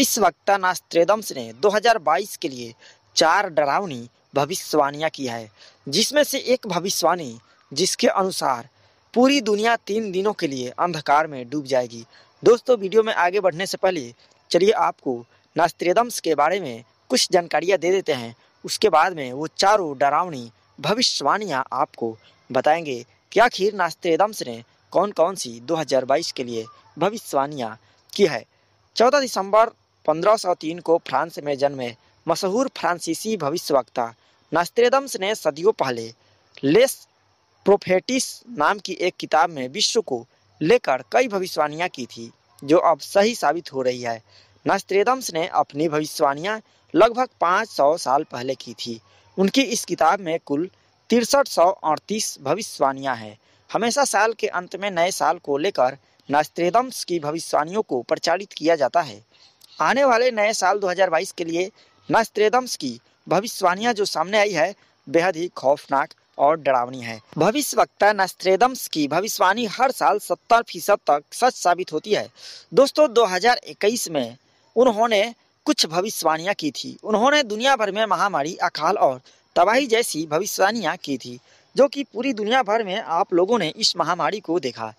विश्वक्ता नास्त्रेदम्स ने 2022 के लिए चार डरावनी भविष्यवाणियां की है जिसमें से एक भविष्यवाणी जिसके अनुसार पूरी दुनिया तीन दिनों के लिए अंधकार में डूब जाएगी दोस्तों वीडियो में आगे बढ़ने से पहले चलिए आपको नास्त्रेदम्स के बारे में कुछ जानकारियाँ दे देते हैं उसके बाद में वो चारों डरावनी भविष्यवाणियाँ आपको बताएंगे कि आखिर नास्त्रेदम्स ने कौन कौन सी 2022 के लिए भविष्यवाणियाँ की है 14 दिसंबर 1503 को फ्रांस में जन्मे मशहूर फ्रांसीसी भविष्यवक्ता नास्त्रेदम्स ने सदियों पहले लेस प्रोफेटिस नाम की एक किताब में विश्व को लेकर कई भविष्यवाणियाँ की थी जो अब सही साबित हो रही है नास्त्रेदम्स ने अपनी भविष्यवाणियाँ लगभग 500 साल पहले की थी उनकी इस किताब में कुल तिरसठ सौ अड़तीस भविष्यवाणियाँ हैं हमेशा साल के अंत में नए साल को लेकर नास्त्रेदम्स की भविष्यवाणियों को प्रचारित किया जाता है आने वाले नए साल 2022 के लिए नस्त्रेदम्स की भविष्यवाणियां जो सामने आई है बेहद ही खौफनाक और डरावनी है भविष्य वक्ता नस्त्रेदम्स की भविष्यवाणी हर साल 70 फीसद तक सच साबित होती है दोस्तों 2021 में उन्होंने कुछ भविष्यवाणियां की थी उन्होंने दुनिया भर में महामारी अकाल और तबाही जैसी भविष्यवाणियां की थी जो कि पूरी दुनिया भर में आप लोगों ने इस महामारी को देखा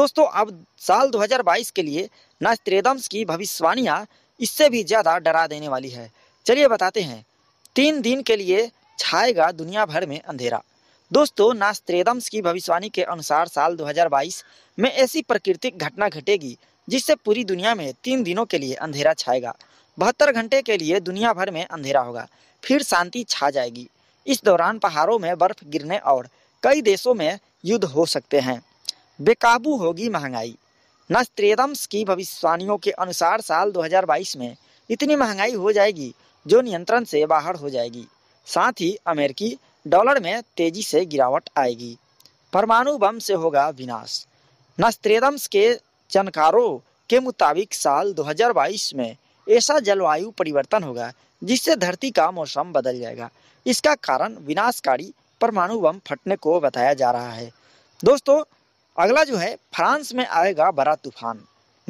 दोस्तों अब साल 2022 के लिए नास्त्रेदम्स की भविष्यवाणियां इससे भी ज़्यादा डरा देने वाली है चलिए बताते हैं तीन दिन के लिए छाएगा दुनिया भर में अंधेरा दोस्तों नास्त्रेदम्स की भविष्यवाणी के अनुसार साल 2022 में ऐसी प्राकृतिक घटना घटेगी जिससे पूरी दुनिया में तीन दिनों के लिए अंधेरा छाएगा बहत्तर घंटे के लिए दुनिया भर में अंधेरा होगा फिर शांति छा जाएगी इस दौरान पहाड़ों में बर्फ गिरने और कई देशों में युद्ध हो सकते हैं बेकाबू होगी महंगाई नस्त्रेदम्स की भविष्यवाणियों के अनुसार साल 2022 में इतनी महंगाई हो जाएगी जो नियंत्रण से बाहर हो जाएगी साथ ही अमेरिकी डॉलर में तेजी से गिरावट आएगी परमाणु बम से होगा विनाश नस्त्रेदम्स के जानकारों के मुताबिक साल 2022 में ऐसा जलवायु परिवर्तन होगा जिससे धरती का मौसम बदल जाएगा इसका कारण विनाशकारी परमाणु बम फटने को बताया जा रहा है दोस्तों अगला जो है फ्रांस में आएगा बड़ा तूफान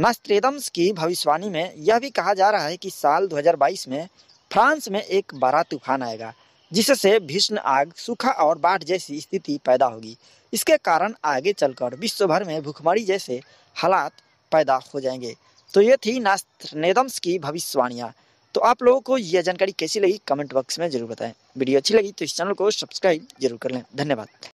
नस्त्रेदम्स की भविष्यवाणी में यह भी कहा जा रहा है कि साल 2022 में फ्रांस में एक बड़ा तूफान आएगा जिससे भीषण आग सूखा और बाढ़ जैसी स्थिति पैदा होगी इसके कारण आगे चलकर विश्व भर में भूखमरी जैसे हालात पैदा हो जाएंगे तो ये थी नास्त्रनेदम्स की भविष्यवाणियाँ तो आप लोगों को यह जानकारी कैसी लगी कमेंट बॉक्स में जरूर बताएं वीडियो अच्छी लगी तो इस चैनल को सब्सक्राइब जरूर कर लें धन्यवाद